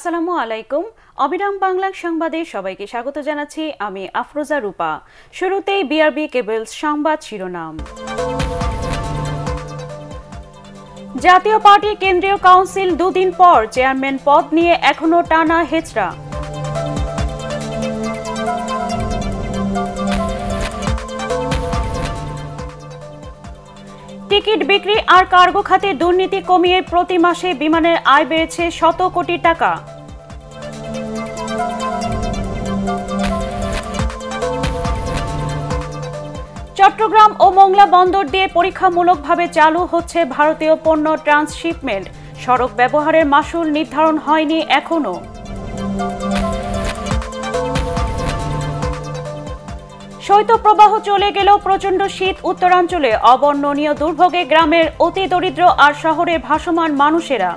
আসসালামু আলাইকুম অবিরাম বাংলা সংবাদে সবাইকে স্বাগত জানাচ্ছি আমি আফরোজা রূপা শুরুতেই বিআরবি কেবলস সংবাদ শিরোনাম জাতীয় পার্টির কেন্দ্রীয় কাউন্সিল দুদিন পর চেয়ারম্যান পদ নিয়ে এখনো টানা হেচড়া টিকিট বিক্রি আর কার্গো খাতে দুর্নীতি কমিয়ে প্রতি মাসে বিমানের আয় বেড়েছে শত কোটি টাকা চট্টগ্রাম ও মোংলা বন্দর দিয়ে পরীক্ষামূলকভাবে চালু হচ্ছে ভারতীয় পণ্য ট্রান্সশিপমেন্ট সড়ক ব্যবহারের মাসুল নির্ধারণ হয়নি এখনও শৈত্যপ্রবাহ চলে গেল প্রচণ্ড শীত উত্তরাঞ্চলে অবর্ণনীয় দুর্ভোগে গ্রামের অতি দরিদ্র আর শহরে ভাসমান মানুষেরা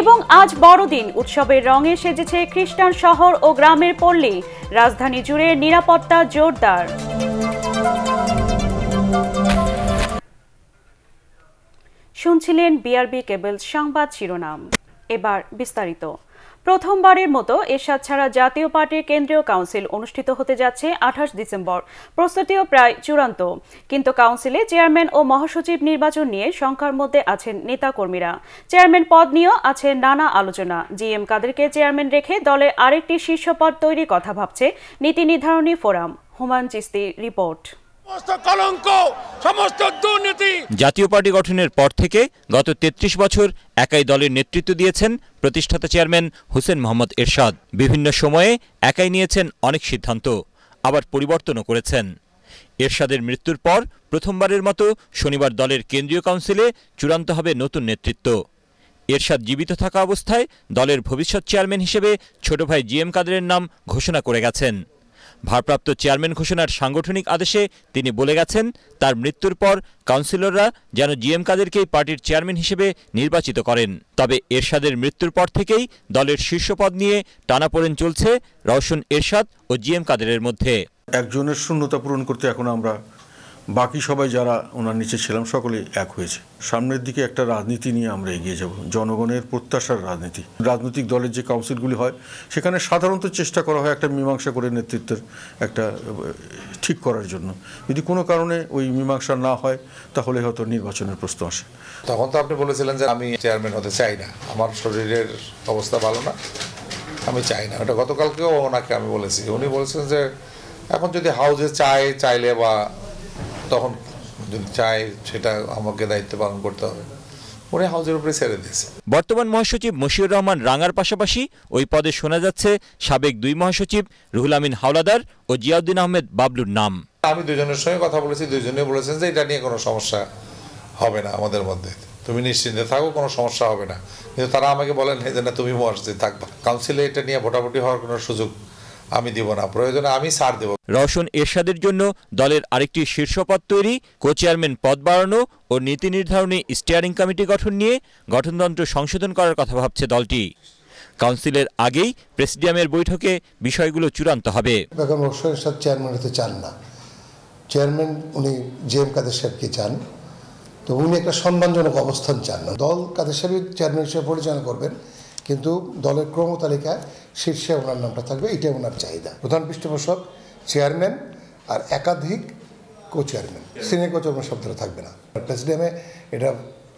এবং আজ বড়দিন উৎসবের রঙে সেজেছে খ্রিস্টান শহর ও গ্রামের পল্লী রাজধানী জুড়ে নিরাপত্তা জোরদার শুনছিলেন বিআরবি কেবল সংবাদ শিরোনাম এবার বিস্তারিত প্রথমবারের মতো এরশাদ ছাড়া জাতীয় পার্টির কেন্দ্রীয় কাউন্সিল অনুষ্ঠিত হতে যাচ্ছে আঠাশ ডিসেম্বর প্রস্তুতিও প্রায় চূড়ান্ত কিন্তু কাউন্সিলে চেয়ারম্যান ও মহাসচিব নির্বাচন নিয়ে সংখ্যার মধ্যে আছেন নেতাকর্মীরা চেয়ারম্যান পদ নিয়েও আছে নানা আলোচনা জিএম কাদেরকে চেয়ারম্যান রেখে দলের আরেকটি শীর্ষ পদ তৈরির কথা ভাবছে নীতি নির্ধারণী forum Human Chishti report Jatiya party গঠনের পর থেকে গত ৩৩ বছর একাই দলের নেতৃত্ব দিয়েছেন প্রতিষ্ঠাতা চেয়ারম্যান হুসেন মোহাম্মদ এরশাদ বিভিন্ন সময়ে একাই নিয়েছেন অনেক সিদ্ধান্ত আবার পরিবর্তনও করেছেন এরশাদের মৃত্যুর পর প্রথমবারের মতো শনিবার দলের কেন্দ্রীয় কাউন্সিলে চূড়ান্ত হবে নতুন নেতৃত্ব এরশাদ জীবিত থাকা অবস্থায় দলের ভবিষ্যৎ চেয়ারম্যান হিসেবে ছোট ভাই জি এম কাদেরের নাম ঘোষণা করে গেছেন ভারপ্রাপ্ত চেয়ারম্যান ঘোষণার সাংগঠনিক আদেশে তিনি বলে গেছেন তার মৃত্যুর পর কাউন্সিলররা যেন জিএম কাদেরকেই পার্টির চেয়ারম্যান হিসেবে নির্বাচিত করেন তবে এরশাদের মৃত্যুর পর থেকেই দলের শীর্ষপদ নিয়ে টানাপোড়েন চলছে রওশন এরশাদ ও জিএম কাদেরের মধ্যে একজনের শূন্যতা পূরণ করতে এখন আমরা বাকি সবাই যারা ওনার নিচে ছিলাম সকলে এক হয়েছে সামনের দিকে একটা রাজনীতি নিয়ে আমরা এগিয়ে যাব জনগণের প্রত্যাশার রাজনীতি রাজনৈতিক দলের যে কাউন্সিলগুলি হয় সেখানে সাধারণত চেষ্টা করা হয় একটা মীমাংসা করে নেতৃত্বের একটা ঠিক করার জন্য যদি কোনো কারণে ওই মীমাংসা না হয় তাহলে হয়তো নির্বাচনের প্রশ্ন আসে তখন তো আপনি বলেছিলেন যে আমি চেয়ারম্যান হতে চাই না আমার শরীরের অবস্থা ভালো না আমি চাই না ওটা গতকালকেও ওনাকে আমি বলেছি উনি বলেছেন যে এখন যদি হাউজে চায় চাইলে বা তখন যদি চায় সেটা আমাকে দায়িত্ব পালন করতে হবে পরে হাউজের উপরে ছেড়ে দিয়েছে বর্তমান মহাসচিব মশিউর রহমান রাঙার পাশাপাশি ওই পদে শোনা যাচ্ছে সাবেক দুই মহাসচিব রুহুল আমিন হাওলাদার ও জিয়াউদ্দিন আহমেদ বাবলুর নাম আমি দুজনের সঙ্গে কথা বলেছি দুজনে বলেছেন যে এটা নিয়ে কোনো সমস্যা হবে না আমাদের মধ্যে তুমি নিশ্চিন্তে থাকো কোনো সমস্যা হবে না কিন্তু তারা আমাকে বলেন যে না তুমি মহাসচিব থাকবা কাউন্সিলে এটা নিয়ে ভোটাভুটি হওয়ার কোনো সুযোগ আমি দেব না প্রয়োজনে আমি সার দেব রওশন এরশাদের জন্য দলের আরেকটি শীর্ষ পদ তৈরি কো চেয়ারম্যান পদ বাড়ানো ও নীতি নির্ধারণে স্টিয়ারিং কমিটি গঠন নিয়ে গঠনতন্ত্র সংশোধন করার কথা ভাবছে দলটি কাউন্সিলের আগেই প্রেসিডিয়ামের বৈঠকে বিষয়গুলো চূড়ান্ত হবে এখন রওশন এরশাদ চেয়ারম্যান হতে চান না চেয়ারম্যান উনি জে এম কাদের সাহেবকে চান তো উনি একটা সম্মানজনক অবস্থান চান দল কাদের সাহেব চেয়ারম্যান হিসেবে পরিচালনা করবেন কিন্তু দলের ক্রমতালিকায় শীর্ষে ওনার নামটা থাকবে এটাই ওনার চাহিদা প্রধান পৃষ্ঠপোষক চেয়ারম্যান আর একাধিক co chairman senior co chairman শব্দটা থাকবে না প্রেসিডেমে এটা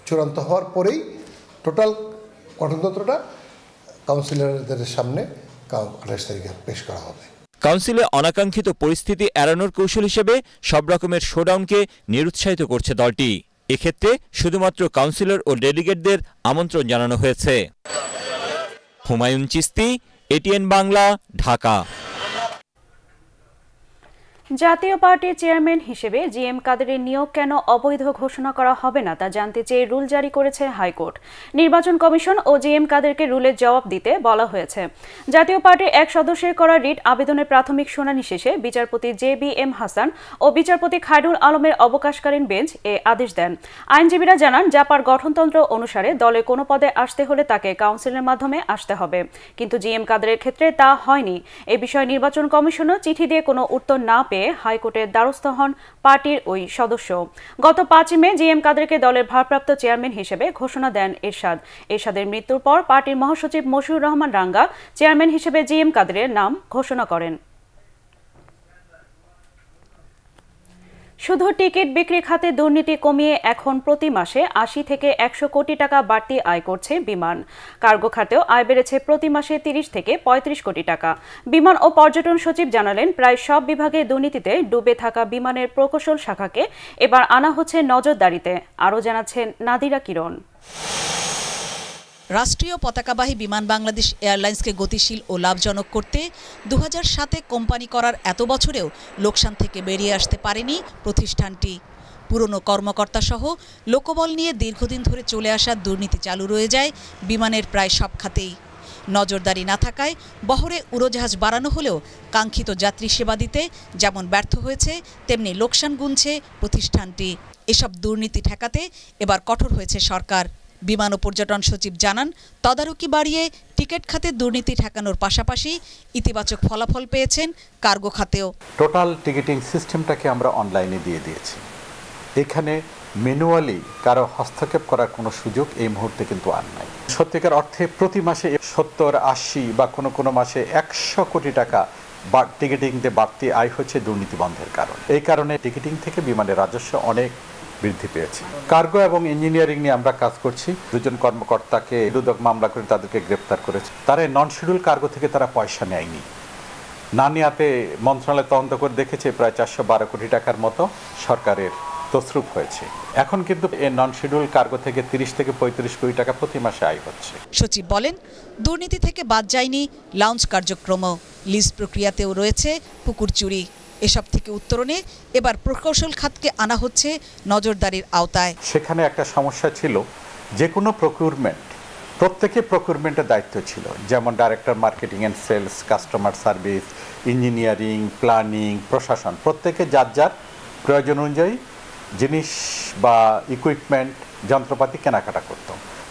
চূড়ান্ত হওয়ার পরেই টোটাল গঠনতন্ত্রটা কাউন্সিলরদের সামনে আঠাশ তারিখে পেশ করা হবে কাউন্সিলে অনাকাঙ্ক্ষিত পরিস্থিতি এড়ানোর কৌশল হিসেবে সব রকমের শোডাউনকে নিরুৎসাহিত করছে দলটি এক্ষেত্রে শুধুমাত্র কাউন্সিলর ও ডেলিগেটদের আমন্ত্রণ জানানো হয়েছে হুমায়ুন চিস্তি এটিএন বাংলা ঢাকা জাতীয় পার্টির চেয়ারম্যান হিসেবে জি এম কাদেরের নিয়োগ কেন অবৈধ ঘোষণা করা হবে না তা জানতে চেয়ে রুল জারি করেছে হাইকোর্ট নির্বাচন কমিশন ও জি এম কাদেরকে রুলের জবাব দিতে বলা হয়েছে জাতীয় পার্টির এক সদস্যের করা রিট আবেদনের প্রাথমিক শুনানি শেষে বিচারপতি জে বি এম হাসান ও বিচারপতি খায়রুল আলমের অবকাশকালীন বেঞ্চ এ আদেশ দেন আইনজীবীরা জানান জাপার গঠনতন্ত্র অনুসারে দলে কোনো পদে আসতে হলে তাকে কাউন্সিলের মাধ্যমে আসতে হবে কিন্তু জি এম কাদেরের ক্ষেত্রে তা হয়নি এ বিষয়ে নির্বাচন কমিশনও চিঠি দিয়ে কোনো উত্তর না পেয়ে নিয়ে হাইকোর্টের দ্বারস্থ হন পার্টির ওই সদস্য গত পাঁচ মে জি এম কাদেরকে দলের ভারপ্রাপ্ত চেয়ারম্যান হিসেবে ঘোষণা দেন এরশাদ এরশাদের মৃত্যুর পর পার্টির মহাসচিব মশিউর রহমান রাঙ্গা চেয়ারম্যান হিসেবে জি এম কাদেরের নাম ঘোষণা করেন শুধু টিকিট বিক্রি খাতে দুর্নীতি কমিয়ে এখন প্রতি মাসে আশি থেকে একশো কোটি টাকা বাড়তি আয় করছে বিমান কার্গো খাতেও আয় বেড়েছে প্রতি মাসে তিরিশ থেকে পঁয়ত্রিশ কোটি টাকা বিমান ও পর্যটন সচিব জানালেন প্রায় সব বিভাগে দুর্নীতিতে ডুবে থাকা বিমানের প্রকৌশল শাখাকে এবার আনা হচ্ছে নজরদারিতে আরও জানাচ্ছেন নাদিরা কিরণ রাষ্ট্রীয় পতাকাবাহী বিমান বাংলাদেশ এয়ারলাইন্সকে গতিশীল ও লাভজনক করতে দু সাতে কোম্পানি করার এত বছরেও লোকসান থেকে বেরিয়ে আসতে পারেনি প্রতিষ্ঠানটি পুরনো কর্মকর্তাসহ লোকবল নিয়ে দীর্ঘদিন ধরে চলে আসা দুর্নীতি চালু রয়ে যায় বিমানের প্রায় সব খাতেই নজরদারি না থাকায় বহরে উড়োজাহাজ বাড়ানো হলেও কাঙ্ক্ষিত যাত্রী সেবা দিতে যেমন ব্যর্থ হয়েছে তেমনি লোকসান গুনছে প্রতিষ্ঠানটি এসব দুর্নীতি ঠেকাতে এবার কঠোর হয়েছে সরকার বিমান ও পর্যটন সচিব জানান তদারকি বাড়িয়ে টিকিট খাতে দুর্নীতি ঠেকানোর পাশাপাশি ইতিবাচক ফলাফল পেয়েছেন কার্গো খাতেও টোটাল টিকিটিং সিস্টেমটাকে আমরা অনলাইনে দিয়ে দিয়েছি এখানে ম্যানুয়ালি কারো হস্তক্ষেপ করার কোনো সুযোগ এই মুহূর্তে কিন্তু আর নাই সত্যিকার অর্থে প্রতি মাসে সত্তর আশি বা কোনো কোনো মাসে একশো কোটি টাকা টিকিটিংতে বাড়তি আয় হচ্ছে দুর্নীতি বন্ধের কারণ এই কারণে টিকিটিং থেকে বিমানের রাজস্ব অনেক বৃদ্ধি পেয়েছে কার্গো এবং ইঞ্জিনিয়ারিং নিয়ে আমরা কাজ করছি দুজন কর্মকর্তাকে দুদক মামলা করে তাদেরকে গ্রেপ্তার করেছে তারা নন শিডিউল কার্গো থেকে তারা পয়সা নেয়নি না নেওয়াতে মন্ত্রণালয় তদন্ত করে দেখেছে প্রায় চারশো বারো কোটি টাকার মতো সরকারের তসরুপ হয়েছে এখন কিন্তু নন শিডিউল কার্গো থেকে 30 থেকে পঁয়ত্রিশ কোটি টাকা প্রতি মাসে আয় হচ্ছে সচিব বলেন দুর্নীতি থেকে বাদ যায়নি লঞ্চ কার্যক্রম লিজ প্রক্রিয়াতেও রয়েছে পুকুর চুরি এসব থেকে উত্তরণে এবার প্রকৌশল খাতকে আনা হচ্ছে নজরদারির আওতায় সেখানে একটা সমস্যা ছিল যে কোনো প্রকিউরমেন্ট প্রত্যেকে প্রকিউরমেন্টের দায়িত্ব ছিল যেমন director marketing and sales customer service engineering planning প্রশাসন প্রত্যেকে যার যার প্রয়োজন অনুযায়ী জিনিস বা ইকুইপমেন্ট যন্ত্রপাতি কেনাকাটা করত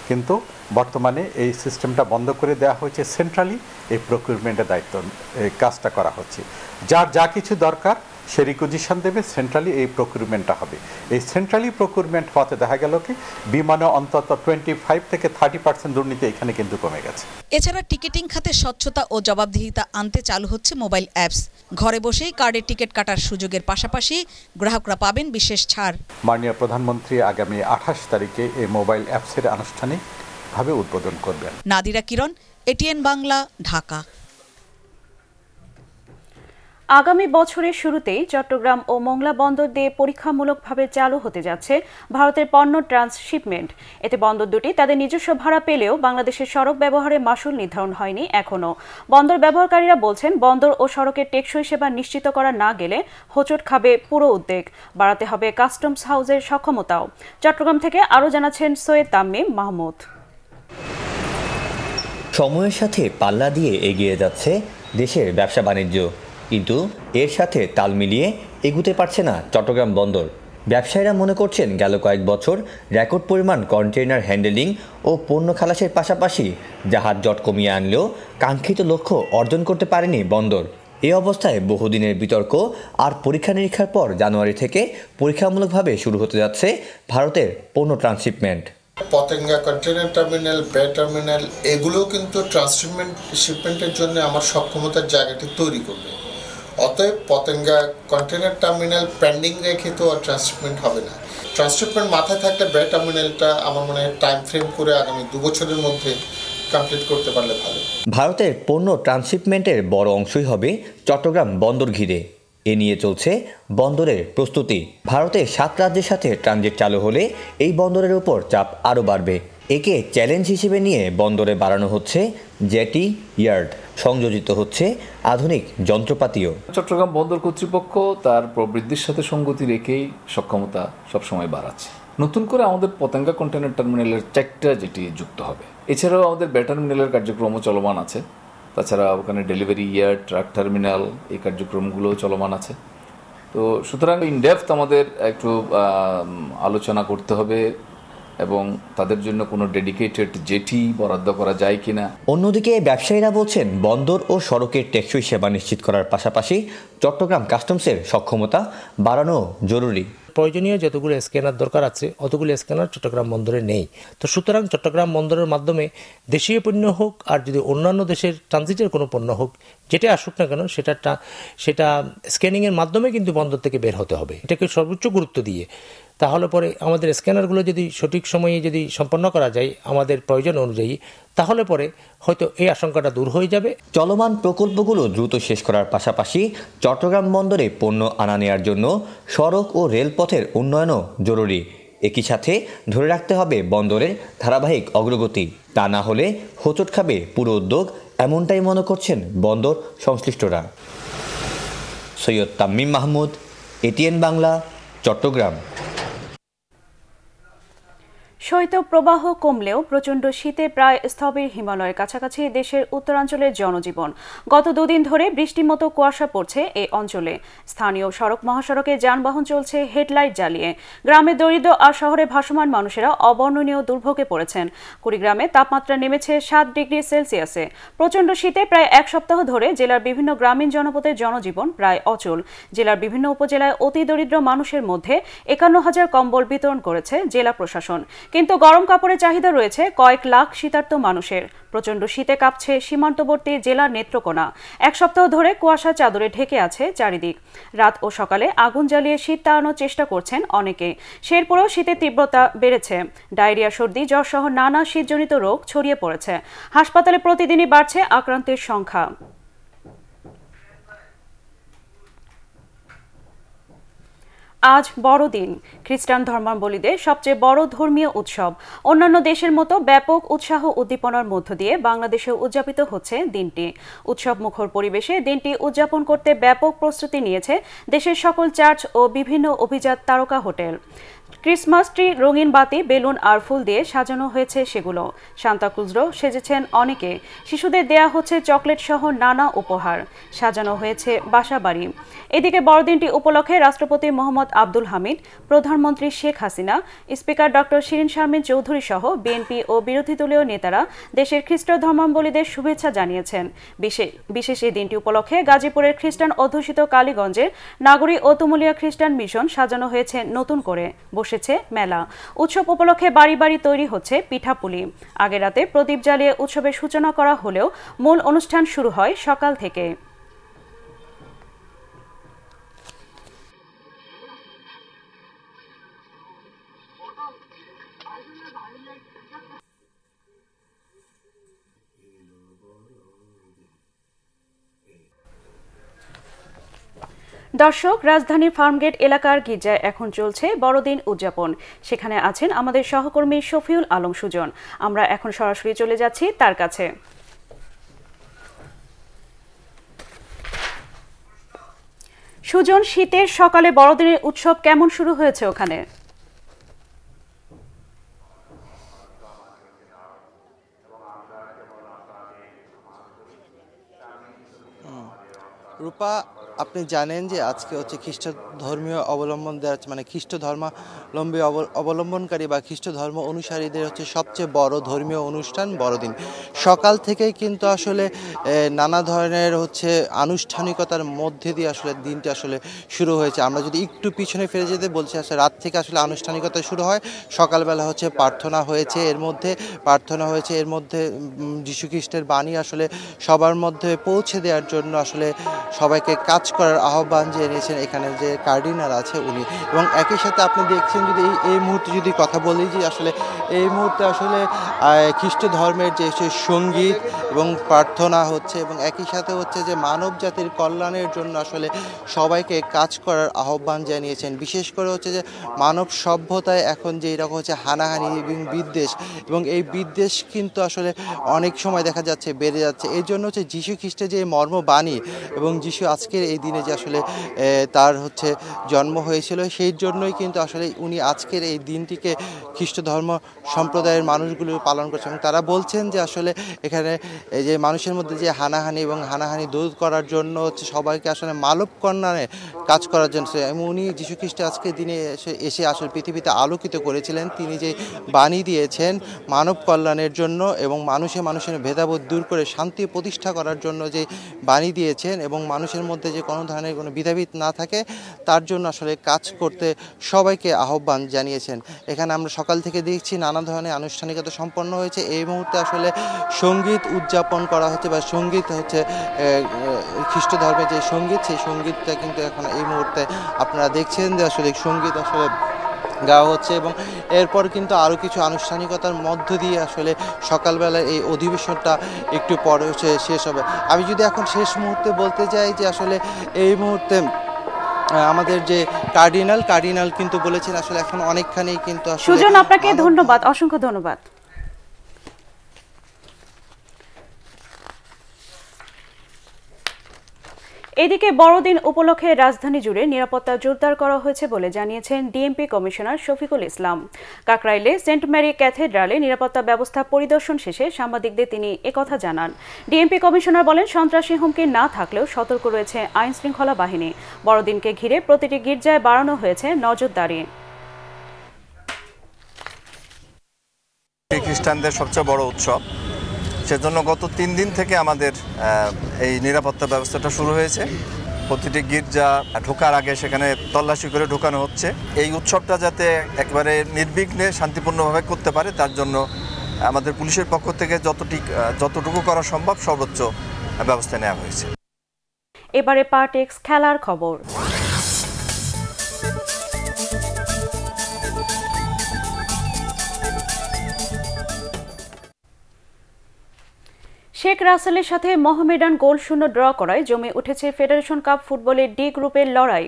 কিন্তু বর্তমানে এই সিস্টেমটা বন্ধ করে দেওয়া হয়েছে সেন্ট্রালি এই প্রকিউরমেন্টের দায়িত্ব কাজটা করা হচ্ছে যার যা কিছু দরকার সে রিকুজিশন দেবে সেন্ট্রালি এই প্রকিউরমেন্টটা হবে এই সেন্ট্রালি প্রকিউরমেন্ট হওয়াতে দেখা গেল কি বিমানে অন্তত টোয়েন্টি ফাইভ থেকে থার্টি পার্সেন্ট দুর্নীতি এখানে কিন্তু কমে গেছে এছাড়া টিকিটিং খাতে স্বচ্ছতা ও জবাবদিহিতা আনতে চালু হচ্ছে মোবাইল অ্যাপস ঘরে বসেই কার্ডের টিকিট কাটার সুযোগের পাশাপাশি গ্রাহকরা পাবেন বিশেষ ছাড় মাননীয় প্রধানমন্ত্রী আগামী আঠাশ তারিখে এই মোবাইল অ্যাপসের আনুষ্ঠানিকভাবে উদ্বোধন করবেন নাদিরা কিরণ এটিএন বাংলা ঢাকা আগামী বছরের শুরুতেই চট্টগ্রাম ও মংলা বন্দর দিয়ে পরীক্ষামূলকভাবে চালু হতে যাচ্ছে ভারতের পণ্য ট্রান্সশিপমেন্ট এতে বন্দর দুটি তাদের নিজস্ব ভাড়া পেলেও বাংলাদেশের সড়ক ব্যবহারে মাশুল নির্ধারণ হয়নি এখনও বন্দর ব্যবহারকারীরা বলছেন বন্দর ও সড়কের টেকসই সেবা নিশ্চিত করা না গেলে হোঁচট খাবে পুরো উদ্বেগ বাড়াতে হবে কাস্টমস হাউসের সক্ষমতাও চট্টগ্রাম থেকে আরও জানাচ্ছেন সৈয়দ তাম্মিম মাহমুদ সময়ের সাথে পাল্লা দিয়ে এগিয়ে যাচ্ছে দেশের ব্যবসা বাণিজ্য কিন্তু এর সাথে তাল মিলিয়ে এগুতে পারছে না চট্টগ্রাম বন্দর ব্যবসায়ীরা মনে করছেন গেল কয়েক বছর রেকর্ড পরিমাণ কন্টেইনার হ্যান্ডেলিং ও পণ্য খালাসের পাশাপাশি জাহাজ জট কমিয়ে আনলেও কাঙ্ক্ষিত লক্ষ্য অর্জন করতে পারেনি বন্দর এ অবস্থায় বহুদিনের বিতর্ক আর পরীক্ষা নিরীক্ষার পর জানুয়ারি থেকে পরীক্ষামূলকভাবে শুরু হতে যাচ্ছে ভারতের পণ্য transshipment Patenga container terminal bay terminal এগুলো কিন্তু ট্রান্সশিপমেন্ট শিপমেন্টের জন্য আমার সক্ষমতার জায়গাটি তৈরি করবে অতএব পতেঙ্গা কন্টেনার টার্মিনাল পেন্ডিং রেখে তো আর ট্রান্সশিপমেন্ট হবে না ট্রান্সশিপমেন্ট মাথায় থাকলে ব্যয় টার্মিনালটা আমার মনে হয় টাইম ফ্রেম করে আগামী দু বছরের মধ্যে কমপ্লিট করতে পারলে ভালো ভারতের পণ্য ট্রান্সশিপমেন্টের বড় অংশই হবে চট্টগ্রাম বন্দর ঘিরে এ নিয়ে চলছে বন্দরের প্রস্তুতি ভারতের সাত রাজ্যের সাথে ট্রানজিট চালু হলে এই বন্দরের উপর চাপ আরও বাড়বে একে চ্যালেঞ্জ হিসেবে নিয়ে বন্দরে বাড়ানো হচ্ছে জেটি ইয়ার্ড সংযোজিত হচ্ছে আধুনিক যন্ত্রপাতিও চট্টগ্রাম বন্দর কর্তৃপক্ষ তার প্রবৃদ্ধির সাথে সঙ্গতি রেখেই সক্ষমতা সবসময় বাড়াচ্ছে নতুন করে আমাদের পতেঙ্গা কন্টেনার টার্মিনালের চারটা যেটি যুক্ত হবে এছাড়াও আমাদের ব্যাটারমিনালের কার্যক্রমও চলমান আছে তাছাড়া ওখানে ডেলিভারি ইয়ার ট্রাক টার্মিনাল এই কার্যক্রমগুলোও চলমান আছে তো সুতরাং ইনডেপথ আমাদের একটু আলোচনা করতে হবে এবং তাদের জন্য কোনো ডেডিকেটেড জেটি বরাদ্দ করা যায় কিনা অন্যদিকে ব্যবসায়ীরা বলছেন বন্দর ও সড়কের টেকসই সেবা নিশ্চিত করার পাশাপাশি চট্টগ্রাম কাস্টমসের সক্ষমতা বাড়ানো জরুরি প্রয়োজনীয় যতগুলো স্ক্যানার দরকার আছে অতগুলো স্ক্যানার চট্টগ্রাম বন্দরে নেই তো সুতরাং চট্টগ্রাম বন্দরের মাধ্যমে দেশীয় পণ্য হোক আর যদি অন্যান্য দেশের ট্রানজিটের কোনো পণ্য হোক যেটা আসুক না কেন সেটা সেটা স্ক্যানিংয়ের মাধ্যমে কিন্তু বন্দর থেকে বের হতে হবে এটাকে সর্বোচ্চ গুরুত্ব দিয়ে তাহলে পরে আমাদের স্ক্যানারগুলো যদি সঠিক সময়ে যদি সম্পন্ন করা যায় আমাদের প্রয়োজন অনুযায়ী তাহলে পরে হয়তো এই আশঙ্কাটা দূর হয়ে যাবে চলমান প্রকল্পগুলো দ্রুত শেষ করার পাশাপাশি চট্টগ্রাম বন্দরে পণ্য আনা নেওয়ার জন্য সড়ক ও রেলপথের উন্নয়নও জরুরি একই সাথে ধরে রাখতে হবে বন্দরের ধারাবাহিক অগ্রগতি তা না হলে হোচট খাবে পুরো উদ্যোগ এমনটাই মনে করছেন বন্দর সংশ্লিষ্টরা সৈয়দ তাম্মিম মাহমুদ এটিএন বাংলা চট্টগ্রাম শৈত্যপ্রবাহ কমলেও প্রচণ্ড শীতে প্রায় স্থবির হিমালয়ের কাছাকাছি দেশের উত্তরাঞ্চলের জনজীবন গত দুদিন ধরে বৃষ্টির মতো কুয়াশা পড়ছে এ অঞ্চলে স্থানীয় সড়ক মহাসড়কে যানবাহন চলছে হেডলাইট জ্বালিয়ে গ্রামে দরিদ্র আর শহরে ভাসমান মানুষেরা অবর্ণনীয় দুর্ভোগে পড়েছেন কুড়িগ্রামে তাপমাত্রা নেমেছে সাত ডিগ্রি সেলসিয়াসে প্রচণ্ড শীতে প্রায় এক সপ্তাহ ধরে জেলার বিভিন্ন গ্রামীণ জনপদের জনজীবন প্রায় অচল জেলার বিভিন্ন উপজেলায় অতি দরিদ্র মানুষের মধ্যে একান্ন হাজার কম্বল বিতরণ করেছে জেলা প্রশাসন কিন্তু গরম কাপড়ের চাহিদা রয়েছে কয়েক লাখ শীতার্থ মানুষের প্রচণ্ড শীতে কাঁপছে সীমান্তবর্তী জেলার নেত্রকোনা এক সপ্তাহ ধরে কুয়াশা চাদরে ঢেকে আছে চারিদিক রাত ও সকালে আগুন জ্বালিয়ে শীত তাড়ানোর চেষ্টা করছেন অনেকে শেরপুরেও শীতের তীব্রতা বেড়েছে ডায়রিয়া সর্দি জ্বর সহ নানা শীতজনিত রোগ ছড়িয়ে পড়েছে হাসপাতালে প্রতিদিনই বাড়ছে আক্রান্তের সংখ্যা আজ বড়দিন খ্রিস্টান ধর্মাবলীদের সবচেয়ে বড় ধর্মীয় উৎসব অন্যান্য দেশের মতো ব্যাপক উৎসাহ উদ্দীপনার মধ্য দিয়ে বাংলাদেশে উদযাপিত হচ্ছে দিনটি উৎসব মুখর পরিবেশে দিনটি উদযাপন করতে ব্যাপক প্রস্তুতি নিয়েছে দেশের সকল চার্চ ও বিভিন্ন অভিজাত তারকা হোটেল ক্রিসমাস ট্রি রঙিন বাতি বেলুন আর ফুল দিয়ে সাজানো হয়েছে সেগুলো সান্তাক্লুজরও সেজেছেন অনেকে শিশুদের দেয়া হচ্ছে চকলেট সহ নানা উপহার সাজানো হয়েছে বাসা বাড়ি এদিকে বড়দিনটি উপলক্ষে রাষ্ট্রপতি মোহাম্মদ আব্দুল হামিদ প্রধানমন্ত্রী শেখ হাসিনা স্পিকার ডক্টর শিরিন শারমিন চৌধুরী সহ বিএনপি ও বিরোধী দলীয় নেতারা দেশের খ্রিস্ট ধর্মাবলীদের শুভেচ্ছা জানিয়েছেন বিশেষ এই দিনটি উপলক্ষে গাজীপুরের খ্রিস্টান অধ্যুষিত কালীগঞ্জের নাগরী ও তুমুলিয়া খ্রিস্টান মিশন সাজানো হয়েছে নতুন করে বসে বসেছে মেলা উৎসব উপলক্ষে বাড়ি বাড়ি তৈরি হচ্ছে পিঠাপুলি আগের রাতে প্রদীপ জ্বালিয়ে উৎসবের সূচনা করা হলেও মূল অনুষ্ঠান শুরু হয় সকাল থেকে দর্শক রাজধানীর ফার্মগেট এলাকার গির্জায় এখন চলছে বড়দিন উদযাপন সেখানে আছেন আমাদের সহকর্মী শফিউল আলম সুজন আমরা এখন সরাসরি চলে যাচ্ছি তার কাছে সুজন শীতের সকালে বড়দিনের উৎসব কেমন শুরু হয়েছে ওখানে রূপা আপনি জানেন যে আজকে হচ্ছে খ্রিস্ট ধর্মীয় অবলম্বন মানে খ্রিস্ট ধর্মাবলম্বী অবলম্বনকারী বা খ্রিস্ট ধর্ম অনুসারীদের হচ্ছে সবচেয়ে বড় ধর্মীয় অনুষ্ঠান বড়দিন সকাল থেকেই কিন্তু আসলে নানা ধরনের হচ্ছে আনুষ্ঠানিকতার মধ্যে দিয়ে আসলে দিনটা আসলে শুরু হয়েছে আমরা যদি একটু পিছনে ফিরে যেতে বলছি আসলে রাত থেকে আসলে আনুষ্ঠানিকতা শুরু হয় সকালবেলা হচ্ছে প্রার্থনা হয়েছে এর মধ্যে প্রার্থনা হয়েছে এর মধ্যে যীশুখ্রিস্টের বাণী আসলে সবার মধ্যে পৌঁছে দেওয়ার জন্য আসলে সবাইকে কাজ করার আহ্বান জানিয়েছেন এখানে যে কার্ডিনাল আছে উনি এবং একই সাথে আপনি দেখছেন যদি এই মুহূর্তে যদি কথা বলি যে আসলে এই মুহূর্তে আসলে খ্রিস্ট ধর্মের যে সে সঙ্গীত এবং প্রার্থনা হচ্ছে এবং একই সাথে হচ্ছে যে মানব জাতির কল্যাণের জন্য আসলে সবাইকে কাজ করার আহ্বান জানিয়েছেন বিশেষ করে হচ্ছে যে মানব সভ্যতায় এখন যে এরকম হচ্ছে হানাহানি এবং বিদ্বেষ এবং এই বিদ্বেষ কিন্তু আসলে অনেক সময় দেখা যাচ্ছে বেড়ে যাচ্ছে এই জন্য হচ্ছে যীশু খ্রিস্টের যে মর্মবাণী এবং যীশু আজকের এই দিনে যে আসলে তার হচ্ছে জন্ম হয়েছিল সেই জন্যই কিন্তু আসলে উনি আজকের এই দিনটিকে খ্রিস্ট ধর্ম সম্প্রদায়ের মানুষগুলো পালন করছে এবং তারা বলছেন যে আসলে এখানে এই যে মানুষের মধ্যে যে হানাহানি এবং হানাহানি দূর করার জন্য হচ্ছে সবাইকে আসলে মালব কল্যাণে কাজ করার জন্য এবং উনি খ্রিস্ট আজকে দিনে এসে এসে আসলে পৃথিবীতে আলোকিত করেছিলেন তিনি যে বাণী দিয়েছেন মানব কল্যাণের জন্য এবং মানুষে মানুষের ভেদাবোধ দূর করে শান্তি প্রতিষ্ঠা করার জন্য যে বাণী দিয়েছেন এবং মানুষের মধ্যে যে যে কোনো ধরনের কোনো বিধাবিধ না থাকে তার জন্য আসলে কাজ করতে সবাইকে আহ্বান জানিয়েছেন এখানে আমরা সকাল থেকে দেখছি নানা ধরনের আনুষ্ঠানিকতা সম্পন্ন হয়েছে এই মুহূর্তে আসলে সঙ্গীত উদযাপন করা হচ্ছে বা সঙ্গীত হচ্ছে খ্রিস্ট ধর্মের যে সঙ্গীত সেই সঙ্গীতটা কিন্তু এখন এই মুহূর্তে আপনারা দেখছেন যে আসলে সঙ্গীত আসলে গাওয়া হচ্ছে এবং এরপর কিন্তু আরও কিছু আনুষ্ঠানিকতার মধ্য দিয়ে আসলে সকালবেলা এই অধিবেশনটা একটু পরে শেষ হবে আমি যদি এখন শেষ মুহূর্তে বলতে চাই যে আসলে এই মুহূর্তে আমাদের যে কার্ডিনাল কার্ডিনাল কিন্তু বলেছেন আসলে এখন অনেকখানি কিন্তু সুজন আপনাকে ধন্যবাদ অসংখ্য ধন্যবাদ এদিকে বড়দিন উপলক্ষে রাজধানী জুড়ে নিরাপত্তা জোরদার করা হয়েছে বলে জানিয়েছেন ডিএমপি কমিশনার শফিকুল ইসলাম কাকরাইলে সেন্ট ম্যারি ক্যাথেড্রালে নিরাপত্তা ব্যবস্থা পরিদর্শন শেষে সাংবাদিকদের তিনি একথা জানান ডিএমপি কমিশনার বলেন সন্ত্রাসী হুমকি না থাকলেও সতর্ক রয়েছে আইন শৃঙ্খলা বাহিনী বড়দিনকে ঘিরে প্রতিটি গির্জায় বাড়ানো হয়েছে নজরদারি খ্রিস্টানদের সবচেয়ে বড় উৎসব সেজন্য গত তিন দিন থেকে আমাদের এই নিরাপত্তা ব্যবস্থাটা শুরু হয়েছে প্রতিটি গির্জা ঢোকার আগে সেখানে তল্লাশি করে ঢোকানো হচ্ছে এই উৎসবটা যাতে একবারে নির্বিঘ্নে শান্তিপূর্ণভাবে করতে পারে তার জন্য আমাদের পুলিশের পক্ষ থেকে যতটি যতটুকু করা সম্ভব সর্বোচ্চ ব্যবস্থা নেওয়া হয়েছে এবারে পার্টেক্স খেলার খবর শেখ রাসেলের সাথে মহমেডান গোল শূন্য ড্র করায় জমে উঠেছে ফেডারেশন কাপ ফুটবলের ডি গ্রুপের লড়াই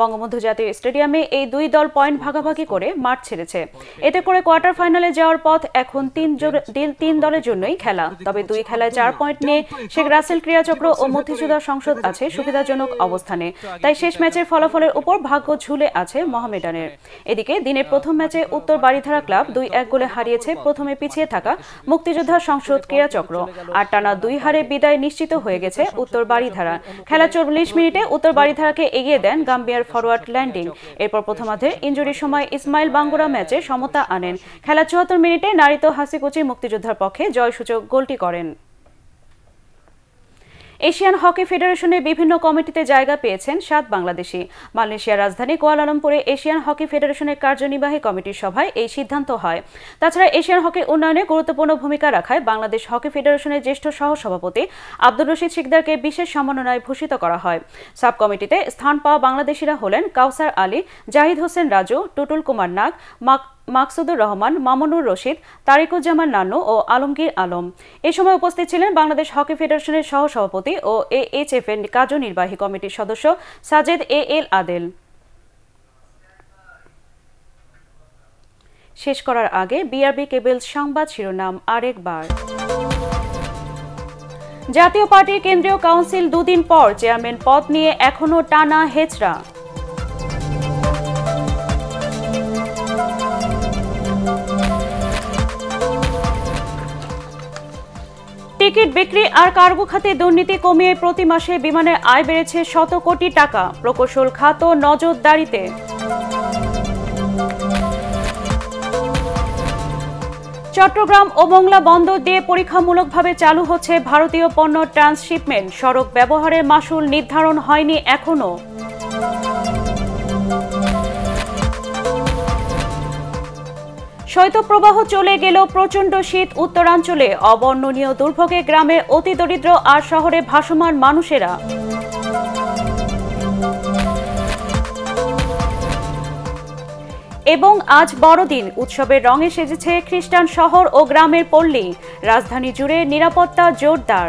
বঙ্গবন্ধু জাতীয় স্টেডিয়ামে এই দুই দল পয়েন্ট ভাগাভাগি করে মাঠ ছেড়েছে এতে করে কোয়ার্টার ফাইনালে যাওয়ার পথ এখন তিন তিন দলের জন্যই খেলা তবে দুই খেলায় চার পয়েন্ট নিয়ে শেখ রাসেল ক্রিয়াচক্র ও মতিচুদা সংসদ আছে সুবিধাজনক অবস্থানে তাই শেষ ম্যাচের ফলাফলের উপর ভাগ্য ঝুলে আছে মহমেডানের এদিকে দিনের প্রথম ম্যাচে উত্তর বাড়িধারা ক্লাব দুই এক গোলে হারিয়েছে প্রথমে পিছিয়ে থাকা মুক্তিযোদ্ধা সংসদ ক্রিয়াচক্র আর টানা দুই হারে বিদায় নিশ্চিত হয়ে গেছে উত্তর বারিধারা খেলা চল্লিশ মিনিটে উত্তর বারিধারাকে এগিয়ে দেন গাম্বিয়ার ফরওয়ার্ড ল্যান্ডিং এরপর প্রথমার্ধে ইঞ্জুরির সময় ইসমাইল বাঙ্গুরা ম্যাচে সমতা আনেন খেলা চুয়াত্তর মিনিটে নারিত হাসিকুচি মুক্তিযোদ্ধার পক্ষে জয়সূচক গোলটি করেন এশিয়ান হকি ফেডারেশনের বিভিন্ন কমিটিতে জায়গা পেয়েছেন সাত বাংলাদেশি মালয়েশিয়ার রাজধানী কোয়ালালামপুরে এশিয়ান হকি ফেডারেশনের কার্যনির্বাহী কমিটির সভায় এই সিদ্ধান্ত হয় তাছাড়া এশিয়ান হকি উন্নয়নে গুরুত্বপূর্ণ ভূমিকা রাখায় বাংলাদেশ হকি ফেডারেশনের জ্যেষ্ঠ সহসভাপতি আব্দুর রশিদ শিকদারকে বিশেষ সমন্বয় ভূষিত করা হয় সাব কমিটিতে স্থান পাওয়া বাংলাদেশিরা হলেন কাউসার আলী জাহিদ হোসেন রাজু টুটুল কুমার নাগ মাক মাকসুদুর রহমান মামুনুর রশিদ তারিকুজ্জামান নানু ও আলমগীর আলম এ সময় উপস্থিত ছিলেন বাংলাদেশ হকি ফেডারেশনের সহসভাপতি ও এ এইচ এফ এর কার্যনির্বাহী কমিটির সদস্য সাজেদ এ এল আদেল শেষ করার আগে বিআরবি কেবল সংবাদ শিরোনাম আরেকবার জাতীয় পার্টির কেন্দ্রীয় কাউন্সিল দুদিন পর চেয়ারম্যান পদ নিয়ে এখনও টানা হেচড়া টিকিট বিক্রি আর কার্গো খাতে দুর্নীতি কমিয়ে প্রতি মাসে বিমানের আয় বেড়েছে শত কোটি টাকা প্রকৌশল খাত নজরদারিতে চট্টগ্রাম ও মংলা বন্দর দিয়ে পরীক্ষামূলকভাবে চালু হচ্ছে ভারতীয় পণ্য ট্রান্সশিপমেন্ট সড়ক ব্যবহারের মাসুল নির্ধারণ হয়নি এখনও শৈত্যপ্রবাহ চলে গেল প্রচণ্ড শীত উত্তরাঞ্চলে অবর্ণনীয় দুর্ভোগে গ্রামে অতি দরিদ্র আর শহরে ভাসমান মানুষেরা এবং আজ বড়দিন উৎসবের রঙে সেজেছে খ্রিস্টান শহর ও গ্রামের পল্লী রাজধানী জুড়ে নিরাপত্তা জোরদার